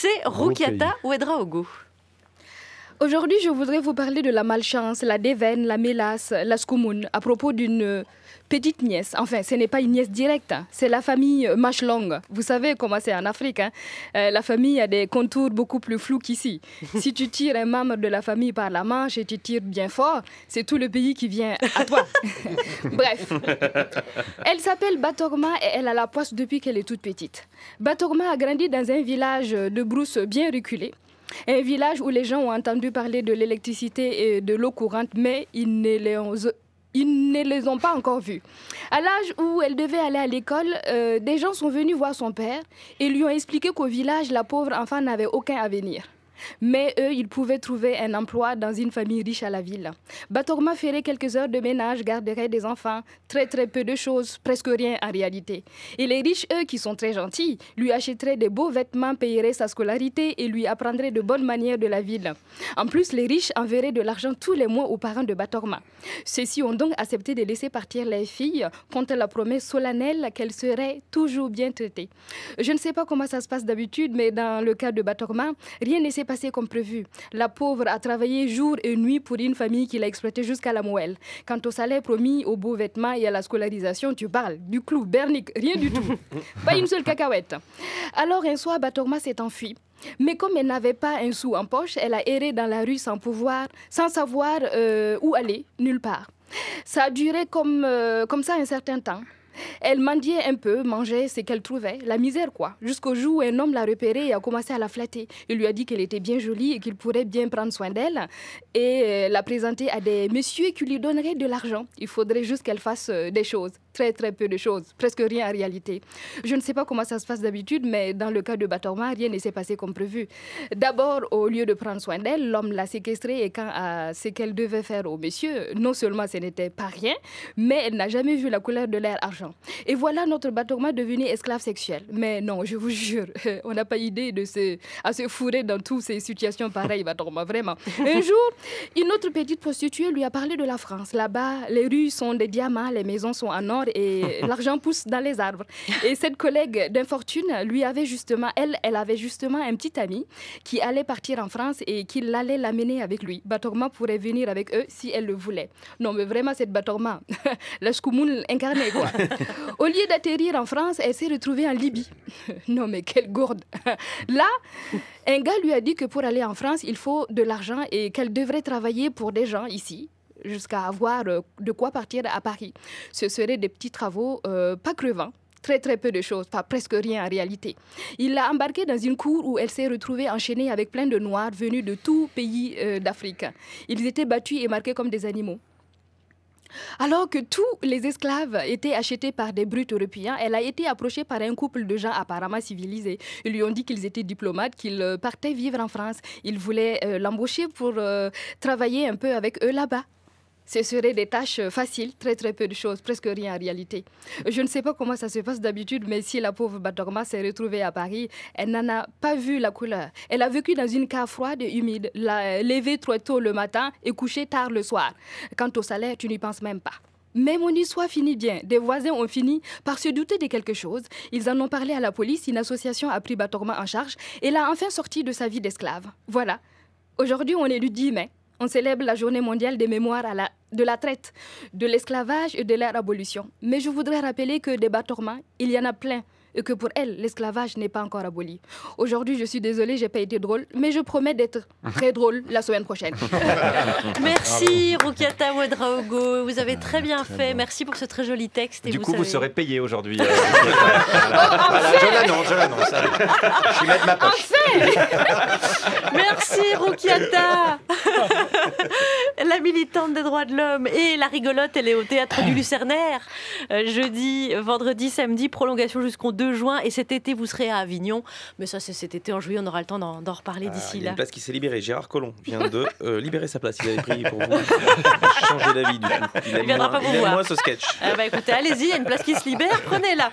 c'est Rukyata Ouedraogo. Aujourd'hui, je voudrais vous parler de la malchance, la déveine, la mélasse, la scoumoune, à propos d'une petite nièce. Enfin, ce n'est pas une nièce directe, hein. c'est la famille Mashlong. Vous savez comment c'est en Afrique. Hein. Euh, la famille a des contours beaucoup plus flous qu'ici. si tu tires un membre de la famille par la manche et tu tires bien fort, c'est tout le pays qui vient à toi. Bref. Elle s'appelle Batogma et elle a la poisse depuis qu'elle est toute petite. Batogma a grandi dans un village de brousse bien reculé. Un village où les gens ont entendu parler de l'électricité et de l'eau courante, mais ils ne les ont ne les ont pas encore vus. À l'âge où elle devait aller à l'école, euh, des gens sont venus voir son père et lui ont expliqué qu'au village, la pauvre enfant n'avait aucun avenir. Mais eux, ils pouvaient trouver un emploi dans une famille riche à la ville. Batorma ferait quelques heures de ménage, garderait des enfants, très très peu de choses, presque rien en réalité. Et les riches, eux, qui sont très gentils, lui achèteraient des beaux vêtements, payeraient sa scolarité et lui apprendraient de bonnes manières de la ville. En plus, les riches enverraient de l'argent tous les mois aux parents de Batorma. Ceux-ci ont donc accepté de laisser partir les filles contre la promesse solennelle qu'elles seraient toujours bien traitées. Je ne sais pas comment ça se passe d'habitude, mais dans le cas de Batorma, rien ne passé comme prévu. La pauvre a travaillé jour et nuit pour une famille qui l'a exploitée jusqu'à la moelle. Quant au salaire promis, aux beaux vêtements et à la scolarisation, tu parles du clou, Bernic, rien du tout. pas une seule cacahuète. Alors un soir, Batorma s'est enfui. Mais comme elle n'avait pas un sou en poche, elle a erré dans la rue sans pouvoir, sans savoir euh, où aller, nulle part. Ça a duré comme, euh, comme ça un certain temps. Elle mendiait un peu, mangeait ce qu'elle trouvait, la misère quoi. Jusqu'au jour où un homme l'a repérée et a commencé à la flatter. Il lui a dit qu'elle était bien jolie et qu'il pourrait bien prendre soin d'elle et euh, la présenter à des messieurs qui lui donneraient de l'argent. Il faudrait juste qu'elle fasse euh, des choses très très peu de choses, presque rien en réalité. Je ne sais pas comment ça se passe d'habitude, mais dans le cas de Batorma, rien ne s'est passé comme prévu. D'abord, au lieu de prendre soin d'elle, l'homme l'a séquestrée et quand à ce qu'elle devait faire aux messieurs, non seulement ce n'était pas rien, mais elle n'a jamais vu la couleur de l'air argent. Et voilà notre Batorma devenue esclave sexuelle. Mais non, je vous jure, on n'a pas idée de se, à se fourrer dans toutes ces situations pareilles, Batorma, vraiment. Un jour, une autre petite prostituée lui a parlé de la France. Là-bas, les rues sont des diamants, les maisons sont en or et l'argent pousse dans les arbres. Et cette collègue d'infortune, lui avait justement, elle, elle avait justement un petit ami qui allait partir en France et qui allait l'amener avec lui. Batorma pourrait venir avec eux si elle le voulait. Non, mais vraiment, cette Batorma, la skumul incarnée, quoi. Au lieu d'atterrir en France, elle s'est retrouvée en Libye. non, mais quelle gourde. Là, un gars lui a dit que pour aller en France, il faut de l'argent et qu'elle devrait travailler pour des gens ici jusqu'à avoir euh, de quoi partir à Paris. Ce seraient des petits travaux euh, pas crevants, très très peu de choses, pas presque rien en réalité. Il l'a embarquée dans une cour où elle s'est retrouvée enchaînée avec plein de Noirs venus de tout pays euh, d'Afrique. Ils étaient battus et marqués comme des animaux. Alors que tous les esclaves étaient achetés par des brutes européens, elle a été approchée par un couple de gens apparemment civilisés. Ils lui ont dit qu'ils étaient diplomates, qu'ils partaient vivre en France. Ils voulaient l'embaucher pour travailler un peu avec eux là-bas ce seraient des tâches faciles, très très peu de choses, presque rien en réalité. Je ne sais pas comment ça se passe d'habitude, mais si la pauvre Batorma s'est retrouvée à Paris, elle n'en a pas vu la couleur. Elle a vécu dans une cave froide et humide, la, levée trop tôt le matin et couchée tard le soir. Quant au salaire, tu n'y penses même pas. Même on mon soit fini bien. Des voisins ont fini par se douter de quelque chose. Ils en ont parlé à la police, une association a pris Batorma en charge et l'a enfin sorti de sa vie d'esclave. Voilà. Aujourd'hui, on est le 10 mai. On célèbre la journée mondiale des mémoires à la de la traite, de l'esclavage et de leur abolition. Mais je voudrais rappeler que des bâtiments, il y en a plein et que pour elle, l'esclavage n'est pas encore aboli. Aujourd'hui, je suis désolée, j'ai pas été drôle, mais je promets d'être très drôle la semaine prochaine. Merci Rukyata Ouedraogo, vous avez ah, très bien fait. Merci pour ce très joli texte. du coup, vous serez payé aujourd'hui. Euh, oh, je l'annonce, je l'annonce. je vais mettre ma poche. Merci Rukyata la militante des droits de l'homme et la rigolote, elle est au théâtre du Lucernaire. Euh, jeudi, vendredi, samedi, prolongation jusqu'au 2 juin. Et cet été, vous serez à Avignon. Mais ça, c'est cet été, en juillet, on aura le temps d'en reparler euh, d'ici là. Une place qui s'est libérée. Gérard Collomb vient de euh, libérer sa place. Il avait pris pour vous. changer d'avis du coup. Il, viendra pas vous ce sketch. Ah bah, écoutez, allez-y, il y a une place qui se libère, prenez-la.